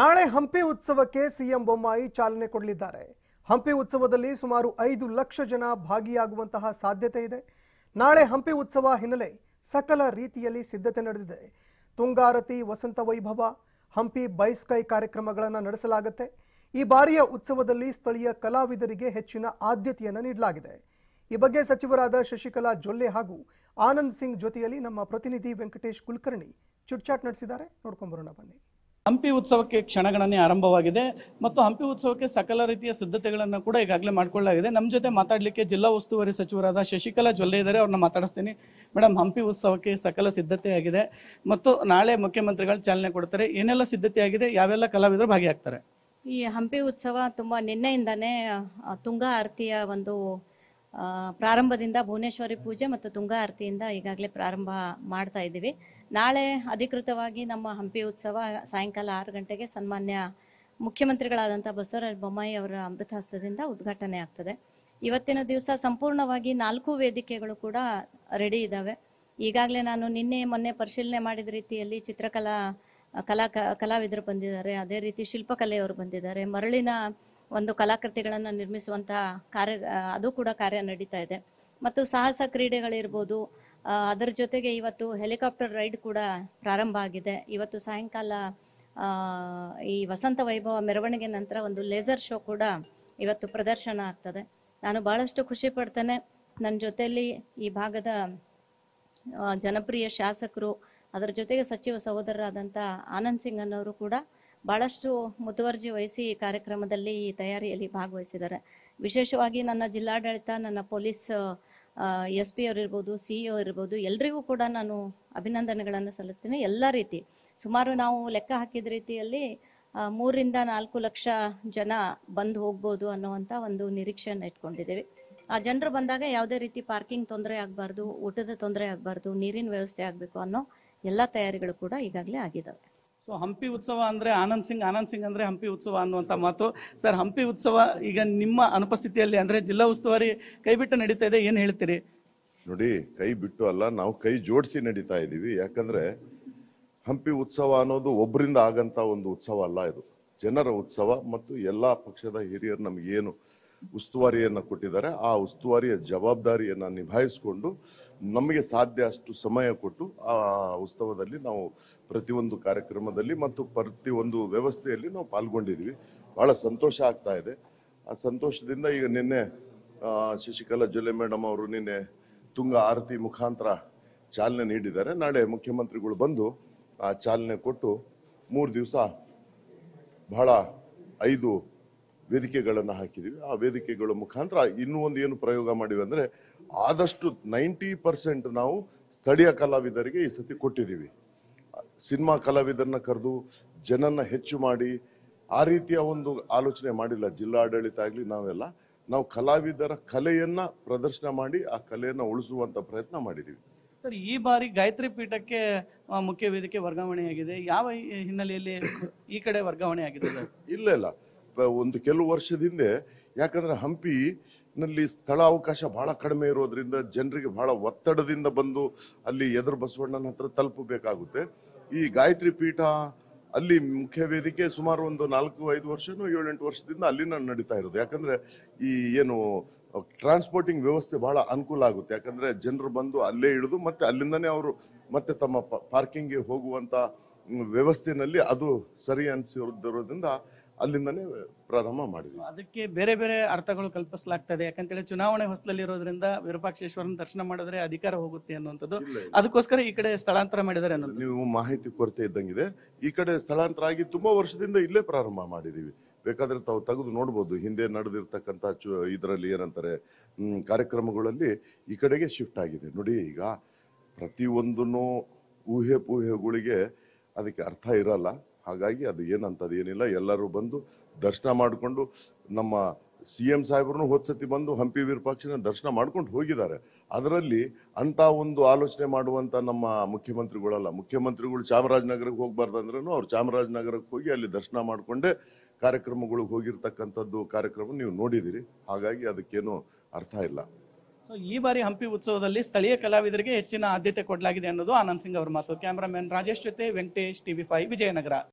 ನಾಳೆ ಹಂಪಿ ಉತ್ಸವಕ್ಕೆ ಸಿಎಂ ಬೊಮ್ಮಾಯಿ ಚಾಲನೆ ಕೊಡಲಿದ್ದಾರೆ ಹಂಪಿ ಉತ್ಸವದಲ್ಲಿ ಸುಮಾರು ಐದು ಲಕ್ಷ ಜನ ಭಾಗಿಯಾಗುವಂತಹ ಸಾಧ್ಯತೆ ಇದೆ ನಾಳೆ ಹಂಪಿ ಉತ್ಸವ ಹಿನ್ನೆಲೆ ಸಕಲ ರೀತಿಯಲ್ಲಿ ಸಿದ್ಧತೆ ನಡೆದಿದೆ ತುಂಗಾರತಿ ವಸಂತ ವೈಭವ ಹಂಪಿ ಬೈಸ್ಕೈ ಕಾರ್ಯಕ್ರಮಗಳನ್ನು ನಡೆಸಲಾಗುತ್ತೆ ಈ ಬಾರಿಯ ಉತ್ಸವದಲ್ಲಿ ಸ್ಥಳೀಯ ಕಲಾವಿದರಿಗೆ ಹೆಚ್ಚಿನ ಆದ್ಯತೆಯನ್ನು ನೀಡಲಾಗಿದೆ ಈ ಬಗ್ಗೆ ಸಚಿವರಾದ ಶಶಿಕಲಾ ಜೊಲ್ಲೆ ಹಾಗೂ ಆನಂದ್ ಸಿಂಗ್ ಜೊತೆಯಲ್ಲಿ ನಮ್ಮ ಪ್ರತಿನಿಧಿ ವೆಂಕಟೇಶ್ ಕುಲಕರ್ಣಿ ಚುಟ್ಚಾಟ್ ನಡೆಸಿದ್ದಾರೆ ನೋಡ್ಕೊಂಬರೋಣ ಬನ್ನಿ ಹಂಪಿ ಉತ್ಸವಕ್ಕೆ ಕ್ಷಣಗಣನೆ ಆರಂಭವಾಗಿದೆ ಮತ್ತು ಹಂಪಿ ಉತ್ಸವಕ್ಕೆ ಸಕಲ ರೀತಿಯ ಸಿದ್ಧತೆಗಳನ್ನು ಕೂಡ ಈಗಾಗಲೇ ಮಾಡಿಕೊಳ್ಳಲಾಗಿದೆ ನಮ್ಮ ಜೊತೆ ಮಾತಾಡಲಿಕ್ಕೆ ಜಿಲ್ಲಾ ಉಸ್ತುವಾರಿ ಸಚಿವರಾದ ಶಶಿಕಲಾ ಜೊಲ್ಲೆ ಇದ್ದಾರೆ ಅವ್ರನ್ನ ಮಾತಾಡಿಸ್ತೀನಿ ಮೇಡಮ್ ಹಂಪಿ ಉತ್ಸವಕ್ಕೆ ಸಕಲ ಸಿದ್ಧತೆ ಆಗಿದೆ ಮತ್ತು ನಾಳೆ ಮುಖ್ಯಮಂತ್ರಿಗಳು ಚಾಲನೆ ಕೊಡ್ತಾರೆ ಏನೆಲ್ಲ ಆಗಿದೆ ಯಾವೆಲ್ಲ ಕಲಾವಿದರು ಭಾಗಿಯಾಗ್ತಾರೆ ಈ ಹಂಪಿ ಉತ್ಸವ ತುಂಬ ನಿನ್ನೆಯಿಂದಾನೇ ತುಂಗಾ ಆರತಿಯ ಒಂದು ಪ್ರಾರಂಭದಿಂದ ಭುವನೇಶ್ವರಿ ಪೂಜೆ ಮತ್ತು ತುಂಗಾ ಆರತಿಯಿಂದ ಈಗಾಗಲೇ ಪ್ರಾರಂಭ ಮಾಡ್ತಾ ಇದ್ದೀವಿ ನಾಳೆ ಅಧಿಕೃತವಾಗಿ ನಮ್ಮ ಹಂಪಿ ಉತ್ಸವ ಸಾಯಂಕಾಲ ಆರು ಗಂಟೆಗೆ ಸನ್ಮಾನ್ಯ ಮುಖ್ಯಮಂತ್ರಿಗಳಾದಂಥ ಬಸವರಾಜ ಬೊಮ್ಮಾಯಿ ಅವರ ಅಮೃತ ಹಸ್ತದಿಂದ ಉದ್ಘಾಟನೆ ಆಗ್ತದೆ ಇವತ್ತಿನ ದಿವಸ ಸಂಪೂರ್ಣವಾಗಿ ನಾಲ್ಕು ವೇದಿಕೆಗಳು ಕೂಡ ರೆಡಿ ಇದ್ದಾವೆ ಈಗಾಗಲೇ ನಾನು ನಿನ್ನೆ ಮೊನ್ನೆ ಪರಿಶೀಲನೆ ಮಾಡಿದ ರೀತಿಯಲ್ಲಿ ಚಿತ್ರಕಲಾ ಕಲಾ ಕಲಾವಿದರು ಬಂದಿದ್ದಾರೆ ಅದೇ ರೀತಿ ಶಿಲ್ಪಕಲೆಯವರು ಬಂದಿದ್ದಾರೆ ಮರಳಿನ ಒಂದು ಕಲಾಕೃತಿಗಳನ್ನು ನಿರ್ಮಿಸುವಂತಹ ಕಾರ್ಯ ಅದು ಕೂಡ ಕಾರ್ಯ ನಡೀತಾ ಇದೆ ಮತ್ತು ಸಾಹಸ ಕ್ರೀಡೆಗಳಿರ್ಬೋದು ಅದರ ಜೊತೆಗೆ ಇವತ್ತು ಹೆಲಿಕಾಪ್ಟರ್ ರೈಡ್ ಕೂಡ ಪ್ರಾರಂಭ ಆಗಿದೆ ಇವತ್ತು ಸಾಯಂಕಾಲ ಈ ವಸಂತ ವೈಭವ ಮೆರವಣಿಗೆ ನಂತರ ಒಂದು ಲೇಸರ್ ಶೋ ಕೂಡ ಇವತ್ತು ಪ್ರದರ್ಶನ ಆಗ್ತದೆ ನಾನು ಬಹಳಷ್ಟು ಖುಷಿ ಪಡ್ತೇನೆ ನನ್ನ ಜೊತೆಯಲ್ಲಿ ಈ ಭಾಗದ ಜನಪ್ರಿಯ ಶಾಸಕರು ಅದರ ಜೊತೆಗೆ ಸಚಿವ ಸಹೋದರರಾದಂಥ ಆನಂದ್ ಸಿಂಗ್ ಅನ್ನೋರು ಕೂಡ ಬಹಳಷ್ಟು ಮುತುವರ್ಜಿ ವಹಿಸಿ ಈ ಕಾರ್ಯಕ್ರಮದಲ್ಲಿ ಈ ತಯಾರಿಯಲ್ಲಿ ಭಾಗವಹಿಸಿದ್ದಾರೆ ವಿಶೇಷವಾಗಿ ನನ್ನ ಜಿಲ್ಲಾಡಳಿತ ನನ್ನ ಪೊಲೀಸ್ ಎಸ್ ಪಿ ಅವ್ರು ಇರ್ಬೋದು ಸಿ ಇ ಇರ್ಬೋದು ಎಲ್ರಿಗೂ ಕೂಡ ನಾನು ಅಭಿನಂದನೆಗಳನ್ನು ಸಲ್ಲಿಸ್ತೀನಿ ಎಲ್ಲ ರೀತಿ ಸುಮಾರು ನಾವು ಲೆಕ್ಕ ಹಾಕಿದ ರೀತಿಯಲ್ಲಿ ಮೂರಿಂದ ನಾಲ್ಕು ಲಕ್ಷ ಜನ ಬಂದು ಹೋಗ್ಬೋದು ಅನ್ನುವಂಥ ಒಂದು ನಿರೀಕ್ಷೆಯನ್ನು ಇಟ್ಕೊಂಡಿದ್ದೇವೆ ಆ ಜನರು ಬಂದಾಗ ಯಾವುದೇ ರೀತಿ ಪಾರ್ಕಿಂಗ್ ತೊಂದರೆ ಆಗಬಾರ್ದು ಊಟದ ತೊಂದರೆ ಆಗಬಾರ್ದು ನೀರಿನ ವ್ಯವಸ್ಥೆ ಆಗಬೇಕು ಅನ್ನೋ ಎಲ್ಲ ತಯಾರಿಗಳು ಕೂಡ ಈಗಾಗಲೇ ಆಗಿದ್ದಾವೆ ಸೊ ಹಂಪಿ ಉತ್ಸವ ಅಂದರೆ ಆನಂದ್ ಸಿಂಗ್ ಆನಂದ್ ಸಿಂಗ್ ಅಂದರೆ ಹಂಪಿ ಉತ್ಸವ ಅನ್ನುವಂಥ ಮಾತು ಸರ್ ಹಂಪಿ ಉತ್ಸವ ಈಗ ನಿಮ್ಮ ಅನುಪಸ್ಥಿತಿಯಲ್ಲಿ ಅಂದರೆ ಜಿಲ್ಲಾ ಉಸ್ತುವಾರಿ ಬಿಟ್ಟು ನಡೀತಾ ಇದೆ ಏನು ಹೇಳ್ತೀರಿ ನೋಡಿ ಕೈ ಬಿಟ್ಟು ಅಲ್ಲ ನಾವು ಕೈ ಜೋಡಿಸಿ ನಡೀತಾ ಇದ್ದೀವಿ ಯಾಕಂದರೆ ಹಂಪಿ ಉತ್ಸವ ಅನ್ನೋದು ಒಬ್ಬರಿಂದ ಆಗಂತ ಒಂದು ಉತ್ಸವ ಅಲ್ಲ ಇದು ಜನರ ಉತ್ಸವ ಮತ್ತು ಎಲ್ಲ ಪಕ್ಷದ ಹಿರಿಯರು ನಮಗೇನು ಉಸ್ತುವಾರಿಯನ್ನು ಕೊಟ್ಟಿದ್ದಾರೆ ಆ ಉಸ್ತುವಾರಿಯ ಜವಾಬ್ದಾರಿಯನ್ನು ನಿಭಾಯಿಸಿಕೊಂಡು ನಮಗೆ ಸಾಧ್ಯ ಅಷ್ಟು ಸಮಯ ಕೊಟ್ಟು ಆ ಉತ್ಸವದಲ್ಲಿ ನಾವು ಪ್ರತಿಯೊಂದು ಕಾರ್ಯಕ್ರಮದಲ್ಲಿ ಮತ್ತು ಪ್ರತಿಯೊಂದು ವ್ಯವಸ್ಥೆಯಲ್ಲಿ ನಾವು ಪಾಲ್ಗೊಂಡಿದ್ವಿ ಬಹಳ ಸಂತೋಷ ಆಗ್ತಾ ಇದೆ ಆ ಸಂತೋಷದಿಂದ ಈಗ ನಿನ್ನೆ ಶಶಿಕಲಾ ಜೊಲೆ ಮೇಡಮ್ ಅವರು ನಿನ್ನೆ ತುಂಗ ಆರತಿ ಮುಖಾಂತರ ಚಾಲನೆ ನೀಡಿದ್ದಾರೆ ನಾಳೆ ಮುಖ್ಯಮಂತ್ರಿಗಳು ಬಂದು ಆ ಚಾಲನೆ ಕೊಟ್ಟು ಮೂರು ದಿವಸ ಬಹಳ ಐದು ವೇದಿಕೆಗಳನ್ನು ಹಾಕಿದ್ದೀವಿ ಆ ವೇದಿಕೆಗಳ ಮುಖಾಂತರ ಇನ್ನೂ ಒಂದು ಏನು ಪ್ರಯೋಗ ಮಾಡಿವೆ ಅಂದರೆ ಆದಷ್ಟು ನೈಂಟಿ ಪರ್ಸೆಂಟ್ ನಾವು ಸ್ಥಳೀಯ ಕಲಾವಿದರಿಗೆ ಈ ಸತಿ ಕೊಟ್ಟಿದ್ದೀವಿ ಸಿನಿಮಾ ಕಲಾವಿದರನ್ನ ಕರೆದು ಜನನ್ನ ಹೆಚ್ಚು ಮಾಡಿ ಆ ರೀತಿಯ ಒಂದು ಆಲೋಚನೆ ಮಾಡಿಲ್ಲ ಜಿಲ್ಲಾಡಳಿತ ಆಗಲಿ ನಾವೆಲ್ಲ ನಾವು ಕಲಾವಿದರ ಕಲೆಯನ್ನ ಪ್ರದರ್ಶನ ಮಾಡಿ ಆ ಕಲೆಯನ್ನ ಉಳಿಸುವಂತ ಪ್ರಯತ್ನ ಮಾಡಿದ್ದೀವಿ ಸರ್ ಈ ಬಾರಿ ಗಾಯತ್ರಿ ಪೀಠಕ್ಕೆ ಮುಖ್ಯ ವೇದಿಕೆ ವರ್ಗಾವಣೆಯಾಗಿದೆ ಯಾವ ಹಿನ್ನೆಲೆಯಲ್ಲಿ ಈ ಕಡೆ ವರ್ಗಾವಣೆ ಆಗಿದೆ ಇಲ್ಲ ಇಲ್ಲ ಒಂದು ಕೆಲವು ವರ್ಷದ ಹಿಂದೆ ಯಾಕಂದ್ರೆ ಹಂಪಿ ನಲ್ಲಿ ಸ್ಥಳ ಅವಕಾಶ ಬಹಳ ಕಡಿಮೆ ಇರೋದ್ರಿಂದ ಜನರಿಗೆ ಬಹಳ ಒತ್ತಡದಿಂದ ಬಂದು ಅಲ್ಲಿ ಎದುರು ಬಸವಣ್ಣನ ಹತ್ರ ತಲುಪಬೇಕಾಗುತ್ತೆ ಈ ಗಾಯತ್ರಿ ಪೀಠ ಅಲ್ಲಿ ಮುಖ್ಯ ವೇದಿಕೆ ಸುಮಾರು ಒಂದು ನಾಲ್ಕು ಐದು ವರ್ಷನೂ ಏಳೆಂಟು ವರ್ಷದಿಂದ ನಾನು ನಡೀತಾ ಇರೋದು ಯಾಕಂದ್ರೆ ಈ ಏನು ಟ್ರಾನ್ಸ್ಪೋರ್ಟಿಂಗ್ ವ್ಯವಸ್ಥೆ ಬಹಳ ಅನುಕೂಲ ಆಗುತ್ತೆ ಯಾಕಂದ್ರೆ ಜನರು ಬಂದು ಅಲ್ಲೇ ಇಳಿದು ಮತ್ತೆ ಅಲ್ಲಿಂದನೇ ಅವರು ಮತ್ತೆ ತಮ್ಮ ಪಾರ್ಕಿಂಗ್ಗೆ ಹೋಗುವಂತ ವ್ಯವಸ್ಥೆನಲ್ಲಿ ಅದು ಸರಿ ಅನಿಸಿರೋದ್ರಿಂದ ಅಲ್ಲಿಂದಲೇ ಪ್ರಾರಂಭ ಮಾಡಿದ್ವಿ ಅದಕ್ಕೆ ಬೇರೆ ಬೇರೆ ಅರ್ಥಗಳು ಕಲ್ಪಿಸಲಾಗ್ತದೆ ಯಾಕಂತೇಳಿ ಚುನಾವಣೆ ಹೊಸದಲ್ಲಿರೋದ್ರಿಂದ ವಿರೂಪಾಕ್ಷೇಶ್ವರನ ದರ್ಶನ ಮಾಡಿದ್ರೆ ಅಧಿಕಾರ ಹೋಗುತ್ತೆ ಅನ್ನುವಂಥದ್ದು ಅದಕ್ಕೋಸ್ಕರ ಈ ಕಡೆ ಸ್ಥಳಾಂತರ ಮಾಡಿದ್ದಾರೆ ಅನ್ನೋದು ನೀವು ಮಾಹಿತಿ ಕೊರತೆ ಇದ್ದಂಗಿದೆ ಈ ಕಡೆ ಸ್ಥಳಾಂತರ ಆಗಿ ತುಂಬಾ ವರ್ಷದಿಂದ ಇಲ್ಲೇ ಪ್ರಾರಂಭ ಮಾಡಿದೀವಿ ಬೇಕಾದ್ರೆ ತಾವು ತೆಗೆದು ನೋಡ್ಬೋದು ಹಿಂದೆ ನಡೆದಿರ್ತಕ್ಕಂಥ ಚು ಇದರಲ್ಲಿ ಏನಂತಾರೆ ಕಾರ್ಯಕ್ರಮಗಳಲ್ಲಿ ಈ ಕಡೆಗೆ ಶಿಫ್ಟ್ ಆಗಿದೆ ನೋಡಿ ಈಗ ಪ್ರತಿಯೊಂದನ್ನು ಊಹೆ ಪೂಹೆಗಳಿಗೆ ಅದಕ್ಕೆ ಅರ್ಥ ಇರಲ್ಲ ಹಾಗಾಗಿ ಅದು ಏನಂತದ್ದು ಏನಿಲ್ಲ ಎಲ್ಲರೂ ಬಂದು ದರ್ಶನ ಮಾಡಿಕೊಂಡು ನಮ್ಮ ಸಿ ಎಂ ಸಾಹೇಬ್ರೂ ಸತಿ ಬಂದು ಹಂಪಿ ವಿರೂಪಾಕ್ಷನ ದರ್ಶನ ಮಾಡ್ಕೊಂಡು ಹೋಗಿದ್ದಾರೆ ಅದರಲ್ಲಿ ಅಂಥ ಒಂದು ಆಲೋಚನೆ ಮಾಡುವಂಥ ನಮ್ಮ ಮುಖ್ಯಮಂತ್ರಿಗಳಲ್ಲ ಮುಖ್ಯಮಂತ್ರಿಗಳು ಚಾಮರಾಜನಗರಕ್ಕೆ ಅಂದ್ರೂ ಅವ್ರು ಚಾಮರಾಜನಗರಕ್ಕೆ ಹೋಗಿ ಅಲ್ಲಿ ದರ್ಶನ ಮಾಡಿಕೊಂಡೇ ಕಾರ್ಯಕ್ರಮಗಳಿಗೆ ಹೋಗಿರ್ತಕ್ಕಂಥದ್ದು ಕಾರ್ಯಕ್ರಮ ನೀವು ನೋಡಿದಿರಿ ಹಾಗಾಗಿ ಅದಕ್ಕೇನು ಅರ್ಥ ಇಲ್ಲ ಸೊ ಈ ಬಾರಿ ಹಂಪಿ ಉತ್ಸವದಲ್ಲಿ ಸ್ಥಳೀಯ ಕಲಾವಿದರಿಗೆ ಹೆಚ್ಚಿನ ಆದ್ಯತೆ ಕೊಡಲಾಗಿದೆ ಅನ್ನೋದು ಆನಂದ್ ಸಿಂಗ್ ಅವರ ಮಾತು ಕ್ಯಾಮರಾಮನ್ ರಾಜೇಶ್ ಜೊತೆ ವೆಂಕಟೇಶ್ ಟಿವಿ ಫೈವ್ ವಿಜಯನಗರ